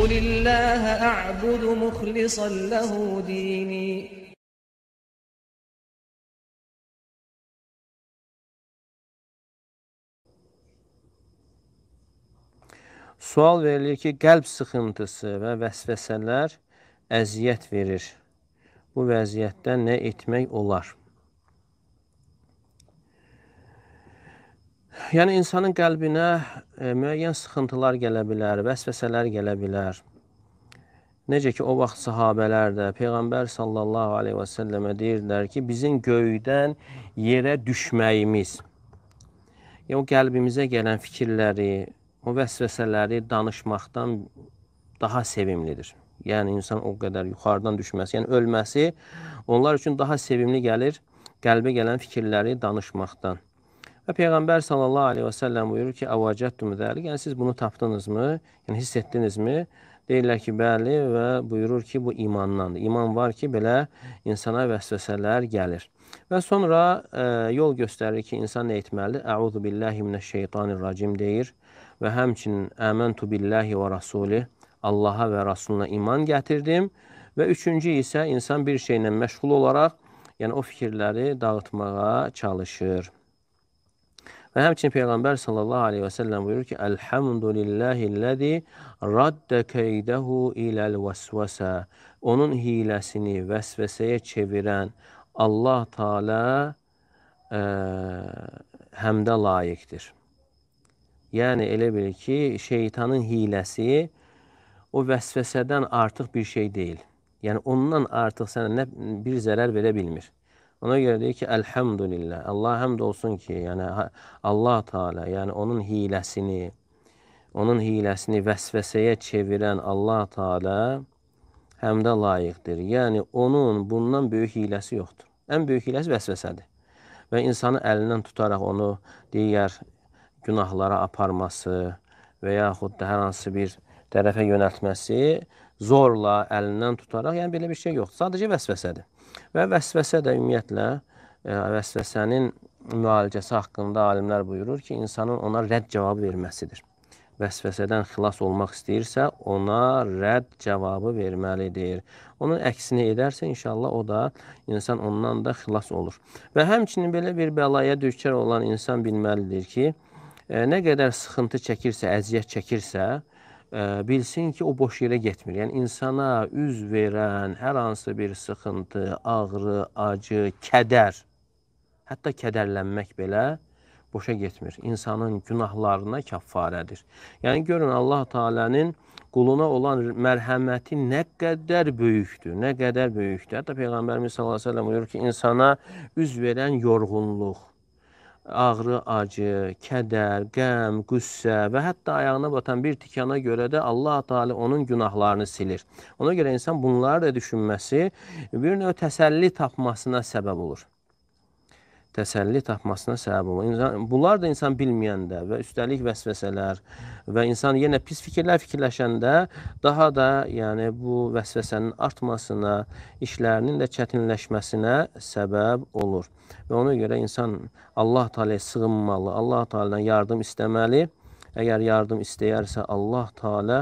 قل الله أعبد مخلصا له ديني Sual verilir ki, qəlb sıxıntısı və vəsvəsələr əziyyət verir. Bu vəziyyətdən nə etmək olar? Yəni insanın qəlbinə e, müəyyən sıxıntılar gələ bilər, vəsvəsələr gələ bilər. Necə ki o vaxt sahabelər də peyğəmbər sallallahu alayhi və sallamə deyirdilər ki, bizim göydən yerə düşməyimiz. Yəni o qəlbimizə gələn fikirləri, o vəsvəsələri danışmaqdan daha sevimlidir. Yəni insan o qədər yuxarıdan düşməsi, yəni ölməsi onlar üçün daha sevimli gəlir qəlbə gələn fikirləri danışmaqdan. Və Peyğəmbər sallallahu aleyhi və səlləm buyurur ki, əvacətdüm dəlik, yəni siz bunu tapdınızmı, yəni hiss etdinizmi? Deyirlər ki, bəli və buyurur ki, bu imandandır. İman var ki, belə insana vəsvəsələr gəlir. Və sonra e, yol göstərir ki, insan nə etməlidir? Əuzu billahi minəşşeytanirracim deyir və həmçinin əməntu billahi və rasulih, Allaha və Rasuluna iman gətirdim və üçüncü isə insan bir şeylə məşğul olaraq, yəni o fikirləri dağıtmağa çalışır. Və həmçinin Peyğəmbər sallallahu aleyhi və səlləm buyurur ki, Əlhamdülilləhiləzi raddə keydəhu iləl vəsvəsə. Onun hiləsini vəsvəsəyə çevirən Allah Teala ə, e, həmdə layiqdir. Yəni elə bil ki, şeytanın hiləsi o vəsvəsədən artıq bir şey deyil. Yəni ondan artıq sənə nə bir zərər verə bilmir. Ona görə deyir ki, əlhamdülillah. Allah həmd olsun ki, yəni Allah Taala, yəni onun hiləsini, onun hiləsini vəsvəsəyə çevirən Allah Taala həmdə layiqdir. Yəni onun bundan böyük hiləsi yoxdur. Ən böyük hiləsi vəsvəsədir. Və insanı əlindən tutaraq onu digər günahlara aparması və yaxud da hər hansı bir tərəfə yönəltməsi zorla, əlindən tutaraq, yəni belə bir şey yoxdur. Sadəcə vəsvəsədir. Və vəsvəsə də ümumiyyətlə e, vəsvəsənin müalicəsi haqqında alimlər buyurur ki, insanın ona rədd cavabı verməsidir. Vəsvəsədən xilas olmaq istəyirsə, ona rədd cavabı verməlidir. Onun əksini edərsə, inşallah o da, insan ondan da xilas olur. Və həmçinin belə bir bəlaya düşkər olan insan bilməlidir ki, e, nə qədər sıxıntı çəkirsə, əziyyət çəkirsə, e, bilsin ki, o boş yerə getmir. Yəni insana üz verən hər hansı bir sıxıntı, ağrı, acı, kədər, hətta kədərlənmək belə boşa getmir. İnsanın günahlarına kəffarədir. Yəni görün Allah Taala'nın quluna olan mərhəməti nə qədər böyükdür, nə qədər böyükdür. Hətta Peyğəmbərimiz sallallahu əleyhi və səlləm buyurur ki, insana üz verən yorğunluq, ağrı, acı, kədər, qəm, qüssə və hətta ayağına batan bir tikana görə də Allah Teala onun günahlarını silir. Ona görə insan bunları da düşünməsi bir növ təsəlli tapmasına səbəb olur təsəlli tapmasına səbəb olur. İnsan, bunlar da insan bilməyəndə və üstəlik vəsvəsələr və insan yenə pis fikirlər fikirləşəndə daha da yəni bu vəsvəsənin artmasına, işlərinin də çətinləşməsinə səbəb olur. Və ona görə insan Allah Taala'ya sığınmalı, Allah Taala'dan yardım istəməli. Əgər yardım istəyərsə Allah Taala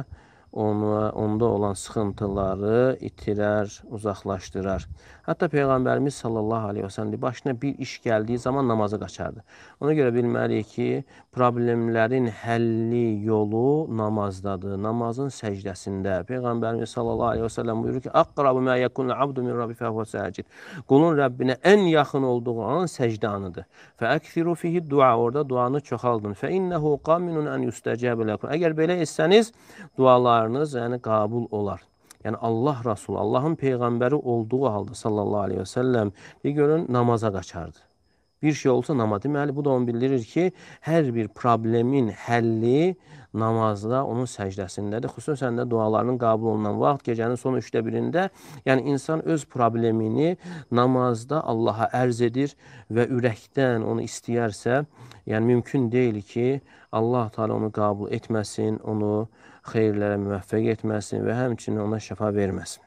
onu, onda olan sıxıntıları itirər, uzaqlaşdırar. Hətta Peyğəmbərimiz sallallahu aleyhi və sələm başına bir iş gəldiyi zaman namaza qaçardı. Ona görə bilməliyik ki, problemlərin həlli yolu namazdadır, namazın səcdəsində. Peyğəmbərimiz sallallahu aleyhi və sələm buyurur ki, Əqqrabu mə yəkunlə abdu min Rabbi fəhvə səcid. Qulun Rəbbinə ən yaxın olduğu an səcdanıdır. Fə əkthiru fihi dua, orada duanı çoxaldın. Fə innəhu qaminun ən yüstəcəb ləkum. Əgər belə etsəniz, dualarınız yəni qabul olar. Yəni Allah Rasulü, Allahın peyğəmbəri olduğu halda sallallahu əleyhi və səlləm görün namaza qaçardı. Bir şey olsa namaz. Deməli, bu da onu bildirir ki, hər bir problemin həlli namazda, onun səcdəsindədir. Xüsusən də dualarının qabul olunan vaxt gecənin son üçdə birində, yəni insan öz problemini namazda Allaha ərz edir və ürəkdən onu istəyərsə, yəni mümkün deyil ki, Allah Teala onu qabul etməsin, onu xeyirlərə müvəffəq etməsin və həmçinin ona şəfa verməsin.